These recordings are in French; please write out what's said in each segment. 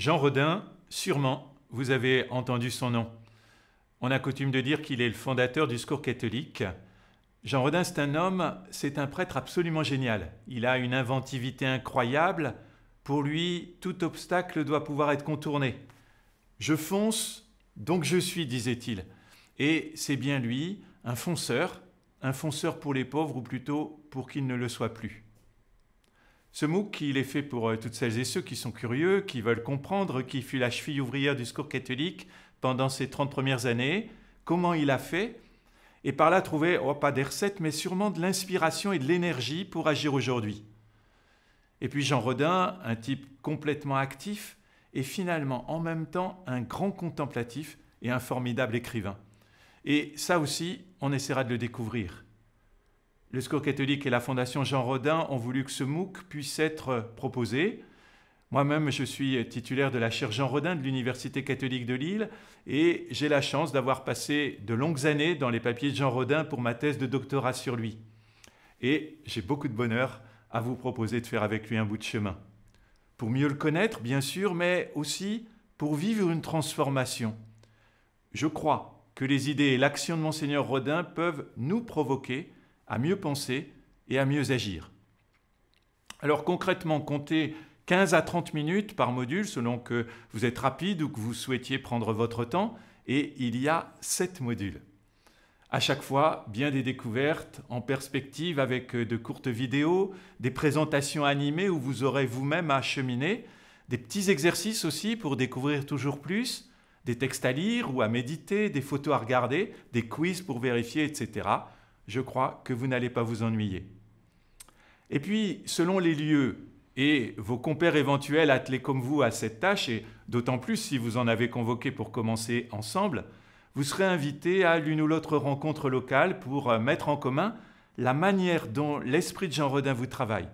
Jean Rodin, sûrement, vous avez entendu son nom. On a coutume de dire qu'il est le fondateur du secours catholique. Jean Rodin, c'est un homme, c'est un prêtre absolument génial. Il a une inventivité incroyable. Pour lui, tout obstacle doit pouvoir être contourné. Je fonce, donc je suis, disait-il. Et c'est bien lui, un fonceur, un fonceur pour les pauvres ou plutôt pour qu'ils ne le soient plus. Ce MOOC, il est fait pour euh, toutes celles et ceux qui sont curieux, qui veulent comprendre qui fut la cheville ouvrière du secours catholique pendant ses 30 premières années, comment il a fait, et par là trouver, oh, pas des recettes, mais sûrement de l'inspiration et de l'énergie pour agir aujourd'hui. Et puis Jean Rodin, un type complètement actif, et finalement en même temps un grand contemplatif et un formidable écrivain. Et ça aussi, on essaiera de le découvrir. Le Secours catholique et la Fondation Jean Rodin ont voulu que ce MOOC puisse être proposé. Moi-même, je suis titulaire de la chaire Jean Rodin de l'Université catholique de Lille et j'ai la chance d'avoir passé de longues années dans les papiers de Jean Rodin pour ma thèse de doctorat sur lui. Et j'ai beaucoup de bonheur à vous proposer de faire avec lui un bout de chemin. Pour mieux le connaître, bien sûr, mais aussi pour vivre une transformation. Je crois que les idées et l'action de monseigneur Rodin peuvent nous provoquer à mieux penser et à mieux agir. Alors concrètement, comptez 15 à 30 minutes par module selon que vous êtes rapide ou que vous souhaitiez prendre votre temps, et il y a 7 modules. À chaque fois, bien des découvertes en perspective avec de courtes vidéos, des présentations animées où vous aurez vous-même à cheminer, des petits exercices aussi pour découvrir toujours plus, des textes à lire ou à méditer, des photos à regarder, des quiz pour vérifier, etc je crois que vous n'allez pas vous ennuyer. Et puis, selon les lieux et vos compères éventuels attelés comme vous à cette tâche, et d'autant plus si vous en avez convoqué pour commencer ensemble, vous serez invité à l'une ou l'autre rencontre locale pour euh, mettre en commun la manière dont l'esprit de Jean Rodin vous travaille.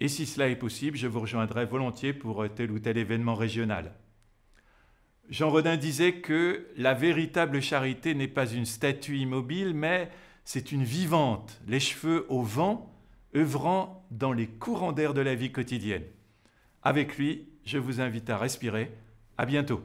Et si cela est possible, je vous rejoindrai volontiers pour euh, tel ou tel événement régional. Jean Rodin disait que la véritable charité n'est pas une statue immobile, mais c'est une vivante, les cheveux au vent, œuvrant dans les courants d'air de la vie quotidienne. Avec lui, je vous invite à respirer. À bientôt.